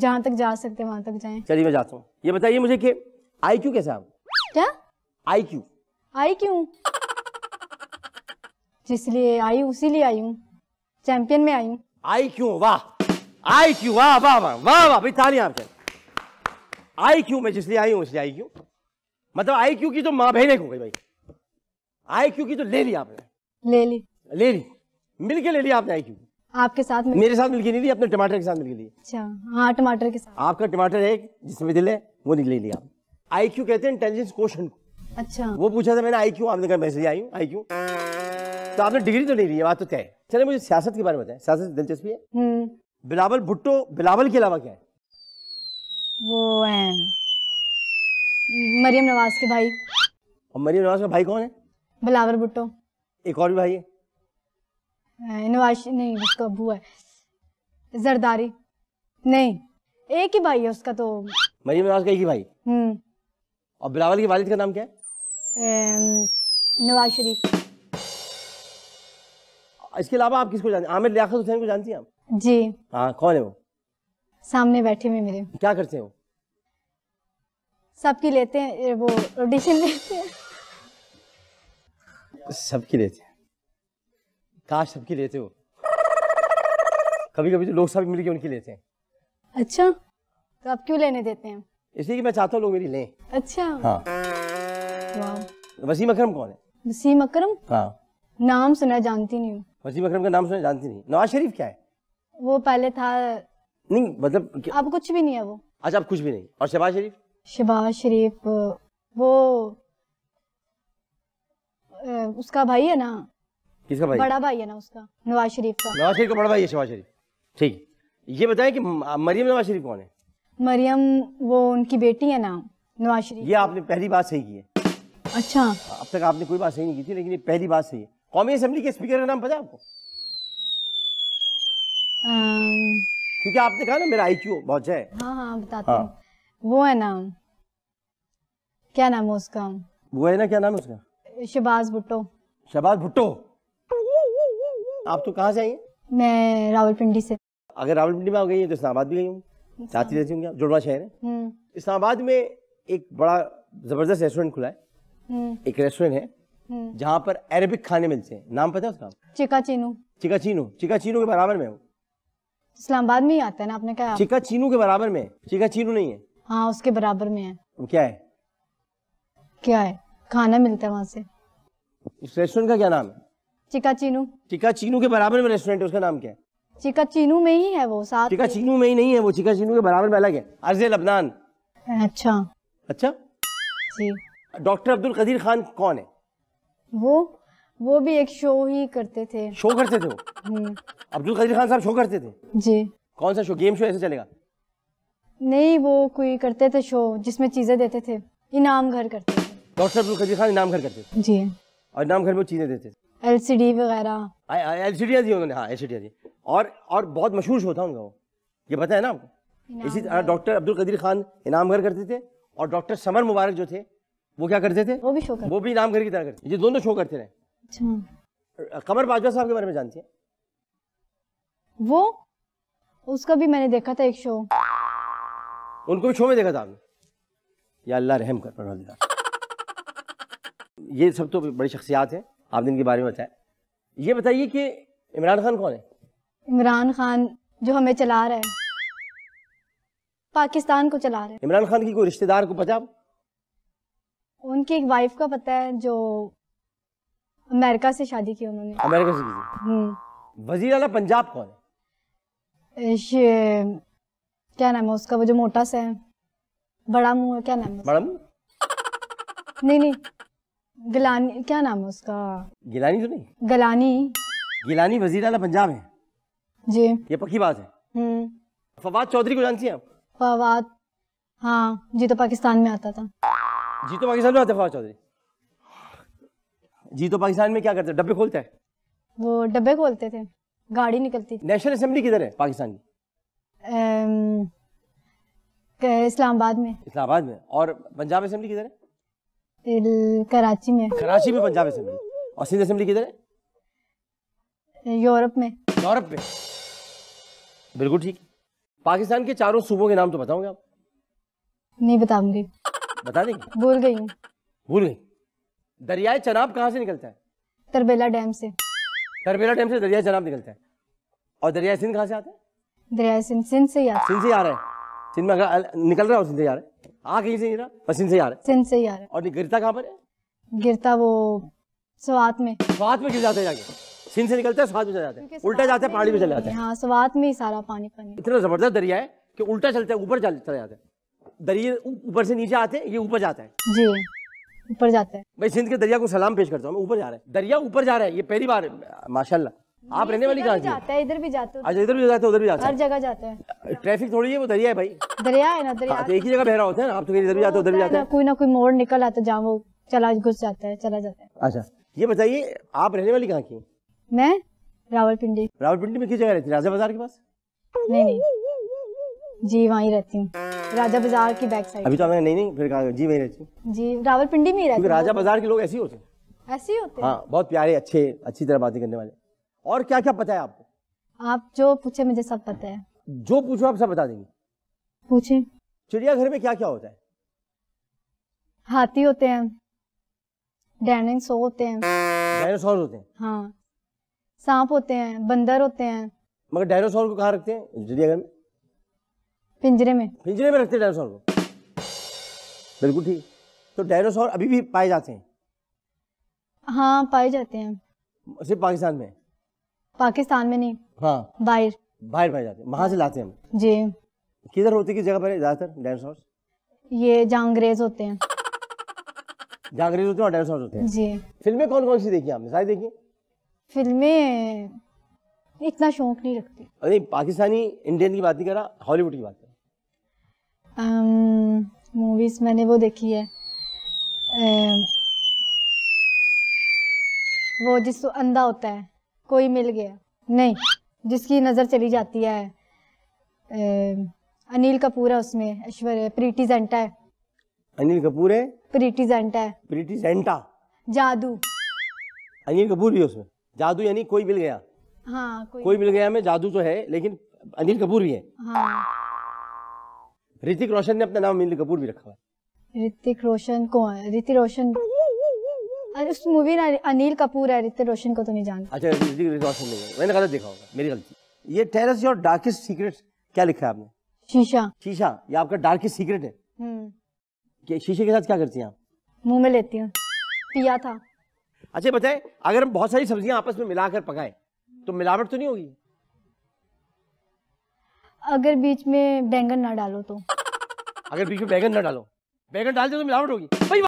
जहाँ तक जा सकते हैं वहाँ तक जाए चलिए मैं जाता हूँ ये बताइए मुझे कि आई क्यू कैसा क्या आई क्यू आई क्यू जिसलिए आई लिए आई हूँ चैंपियन में आई हूँ आई क्यू वाह आई क्यू वाह वाह वाह वाह वाह भाई तालियां आपके आई क्यू में जिसलिए आई हूँ इसलिए आई क्यू मतलब आई क्यू की तो माँ बहने को गई भाई आई क्यू की तो ले ली आपने ले ली ले ली मिल के ले लिया आपने आई क्यू आपके साथ मिल... मेरे साथ मिलके नहीं ली अपने टमाटर के साथ मिलके ली अच्छा हाँ टमाटर के साथ आपका टमाटर है जिसमें दिल है वो निकले लिया आई क्यू कहते हैं इंटेलिजेंस क्वेश्चन को अच्छा वो पूछा था मैंने आई क्यू आपने कहा मैसेज आई हूँ आई क्यू तो आपने डिग्री तो नहीं ली बात तो क्या है चले मुझे सियासत के बारे में बताएं सियासत दिलचस्पी है हम्म। बिलावल भुट्टो बिलावल के अलावा क्या है वो है मरियम नवाज के भाई और मरियम नवाज का भाई कौन है बिलावल भुट्टो एक और भी भाई है नवाज नहीं उसका अबू है जरदारी नहीं एक ही भाई है उसका तो मरियम नवाज का एक ही भाई हम्म और बिलावल की वालिद का नाम क्या है नवाज शरीफ इसके अलावा आप किसको जानते हैं आमिर लियाकत हुसैन को जानती हैं आप जी हाँ कौन है वो सामने बैठे हुए मेरे क्या करते हैं वो सबकी लेते हैं वो ऑडिशन लेते हैं सबकी लेते हैं काश सबकी लेते हो कभी कभी तो लोग सब मिलके उनकी लेते हैं अच्छा तो आप क्यों लेने देते हैं इसलिए कि मैं चाहता हूँ लोग मेरी लें अच्छा हाँ वसीम अकरम कौन है वसीम अकरम हाँ नाम सुना जानती नहीं हूँ वसीम अकरम का नाम सुना जानती नहीं नवाज शरीफ क्या है वो पहले था नहीं मतलब क्या? आप कुछ भी नहीं है वो अच्छा आप कुछ भी नहीं और शहबाज शरीफ शहबाज शरीफ वो उसका भाई है ना किसका भाई बड़ा भाई है ना उसका नवाज शरीफ का नवाज शरीफ का बड़ा भाई है शहबाज शरीफ ठीक ये बताएं कि मरियम नवाज शरीफ कौन है मरियम वो उनकी बेटी है ना नवाज शरीफ ये आपने पहली बात सही की है अच्छा अब तक आपने कोई बात सही नहीं की थी लेकिन ये पहली बात सही है कौमी असम्बली के स्पीकर का नाम पता है आपको क्योंकि आपने कहा ना मेरा आई क्यू बहुत अच्छा है हाँ हाँ बताते हाँ। वो है ना क्या नाम है उसका वो है ना क्या नाम है उसका शहबाज भुट्टो शहबाज भुट्टो आप तो कहाँ से आई हैं मैं रावलपिंडी से अगर रावलपिंडी में आ गई है तो इस्लामाबाद भी गई हूँ साथ ही रहती हूँ जुड़वा शहर है हम्म। इस्लामाबाद में एक बड़ा जबरदस्त रेस्टोरेंट खुला है हम्म। एक रेस्टोरेंट है हम्म। जहाँ पर अरेबिक खाने मिलते हैं नाम पता है उसका चिका चीनू चिका चीनू चिका चीनू के बराबर में हूँ इस्लामाबाद में ही आता है ना आपने कहा चिका चीनू के बराबर में चिका चीनू नहीं है हाँ उसके बराबर में है क्या है क्या है खाना मिलता है वहाँ से उस रेस्टोरेंट का क्या नाम है चिका चीनू चिका चीनू के बराबर में रेस्टोरेंट है उसका नाम क्या है चिका चीनू में ही है वो साथ चिका चीनू में ही नहीं है वो चिका चीनू के बराबर में अलग है अर्ज लबनान अच्छा अच्छा जी डॉक्टर अब्दुल कदीर खान कौन है वो वो भी एक शो ही करते थे शो करते थे अब्दुल कदीर खान साहब शो करते थे जी कौन सा शो गेम शो ऐसे चलेगा नहीं वो कोई करते थे शो जिसमें चीजें देते थे इनाम घर करते थे डॉक्टर अब्दुल कदीर खान इनाम घर करते थे जी और इनाम घर में चीजें देते थे एलसीडी वगैरह एलसीडी दी उन्होंने हाँ एलसीडियाँ दी और और बहुत मशहूर शो था उनका वो ये पता है ना आपको इसी तरह डॉक्टर अब्दुल कदीर खान इनाम घर करते थे और डॉक्टर समर मुबारक जो थे वो क्या करते थे वो भी शो करते वो भी इनाम घर की तरह करते ये दोनों शो करते रहे अच्छा। कमर बाजवा साहब के बारे में जानते हैं वो उसका भी मैंने देखा था एक शो उनको भी शो में देखा था आपने या अल्लाह रहम कर ये सब तो बड़ी शख्सियात हैं आपने इनके बारे में बताया ये बताइए कि इमरान खान कौन है इमरान खान जो हमें चला रहा है पाकिस्तान को चला रहे हैं इमरान खान की कोई रिश्तेदार को पता उनकी एक वाइफ का पता है जो अमेरिका से शादी की उन्होंने अमेरिका से की हम्म। वजीर अला पंजाब कौन है क्या नाम है उसका वो जो मोटा सा है बड़ा मुंह है क्या नाम है बड़ा मुंह नहीं नहीं गिलानी क्या नाम है उसका गिलानी तो नहीं गलानी गिलानी वजीर अला पंजाब है जी ये पक्की बात है हम्म। फवाद चौधरी को जानती हैं आप फवाद हाँ जी तो पाकिस्तान में आता था जी तो पाकिस्तान में आता फवाद चौधरी जी तो पाकिस्तान में क्या करते डब्बे खोलते हैं वो डब्बे खोलते थे गाड़ी निकलती थी नेशनल असेंबली किधर है पाकिस्तान की इस्लामाबाद में इस्लामाबाद में और पंजाब असेंबली किधर है कराची में कराची में पंजाब असेंबली और सिंध असेंबली किधर है यूरोप में यूरोप में बिल्कुल ठीक पाकिस्तान के चारों सूबों के नाम तो बताओगे आप नहीं बताऊंगी बता देंगे भूल गई भूल गई दरियाए चनाब कहाँ से निकलता है तरबेला डैम से तरबेला डैम से दरिया चनाब निकलता है और दरिया सिंध कहाँ से आता है दरिया सिंध सिंध से सिंध से आ रहा है सिंध में निकल रहा है और सिंध से आ रहा है आ कहीं से नहीं रहा पसीन से ही आ रहा है सिंध से ही आ रहा और गिरता कहाँ पर है गिरता वो स्वात में स्वात में गिर जाते जाके सिंध से निकलते हैं स्वात में चले जाते हैं उल्टा जाते हैं पहाड़ी में चले जाते हैं हाँ स्वात में ही सारा पानी पानी इतना जबरदस्त दरिया है कि उल्टा चलते हैं ऊपर चले जाते हैं दरिया ऊपर से नीचे आते हैं ये ऊपर जाता है जी ऊपर जाता है भाई सिंध के दरिया को सलाम पेश करता हूँ ऊपर जा रहा है दरिया ऊपर जा रहा है ये पहली बार माशाल्लाह आप रहने वाली कहाँ जाता है इधर भी जाते हैं अच्छा, इधर भी जाते हैं उधर भी जाते हर जगह जाते हैं ट्रैफिक थोड़ी है वो दरिया है भाई दरिया है ना दरिया हाँ, तो एक ही जगह बह रहा होता है आप तो इधर भी जाते हो उधर भी जाते हैं कोई ना कोई मोड़ निकल आता जहाँ वो चला घुस जाता है चला जाता है अच्छा ये बताइए आप रहने वाली कहाँ की मैं रावलपिंडी रावलपिंडी में किस जगह रहती राजा बाजार के पास नहीं नहीं जी वहीं रहती हूँ राजा बाजार की बैक साइड अभी तो नहीं नहीं फिर कहा जी वहीं रहती हूँ जी रावलपिंडी में ही रहती राजा बाजार के लोग ऐसे ही होते हैं ऐसे ही होते हैं हाँ बहुत प्यारे अच्छे अच्छी तरह बातें करने वाले और क्या क्या पता है आपको आप जो पूछे मुझे सब पता है जो पूछो आप सब बता देंगे पूछे चिड़ियाघर में क्या क्या होता है हाथी होते हैं डायनासोर होते हैं डायनासोर होते हैं हाँ सांप होते हैं बंदर होते हैं मगर डायनासोर को कहा रखते हैं चिड़ियाघर में पिंजरे में पिंजरे में रखते हैं डायनासोर को बिल्कुल ठीक तो डायनासोर अभी भी पाए जाते हैं हाँ पाए जाते हैं सिर्फ पाकिस्तान में पाकिस्तान में नहीं हाँ बाहर बाहर बाहर जाते वहाँ से लाते हैं जी किधर होती किस जगह पर ज्यादातर डायनासोर ये जांगरेज होते हैं जांगरेज होते हैं और डायनासोर होते हैं जी फिल्में कौन कौन सी देखी आपने सारी देखी फिल्में इतना शौक नहीं रखती अरे पाकिस्तानी इंडियन की बात नहीं करा हॉलीवुड की बात मूवीज मैंने वो देखी है वो जिस अंधा होता है कोई मिल गया नहीं जिसकी नज़र चली जाती है ए, अनिल कपूर है उसमें ऐश्वर्य प्रीति जेंटा है अनिल कपूर है प्रीति जेंटा है प्रीति जेंटा जादू अनिल कपूर भी उसमें जादू यानी कोई मिल गया हाँ कोई, कोई मिल गया में जादू तो है लेकिन अनिल कपूर भी है हाँ ऋतिक रोशन ने अपना नाम अनिल कपूर भी रखा हुआ ऋतिक रोशन कौन ऋतिक रोशन उस मूवी में अनिल कपूर है ऋतिक रोशन को तो नहीं जानता अच्छा ऋतिक रोशन नहीं मैंने गलत देखा होगा मेरी गलती ये टेरेस योर डार्केस्ट सीक्रेट क्या लिखा है आपने शीशा शीशा ये आपका डार्केस्ट सीक्रेट है हम्म। कि शीशे के साथ क्या करती हैं आप मुंह में लेती हूं पिया था अच्छा बताएं अगर हम बहुत सारी सब्जियां आपस में मिलाकर पकाएं तो मिलावट तो नहीं होगी अगर बीच में बैंगन ना डालो तो अगर बीच में बैंगन ना डालो बैंगन डाल दे तो मिलावट होगी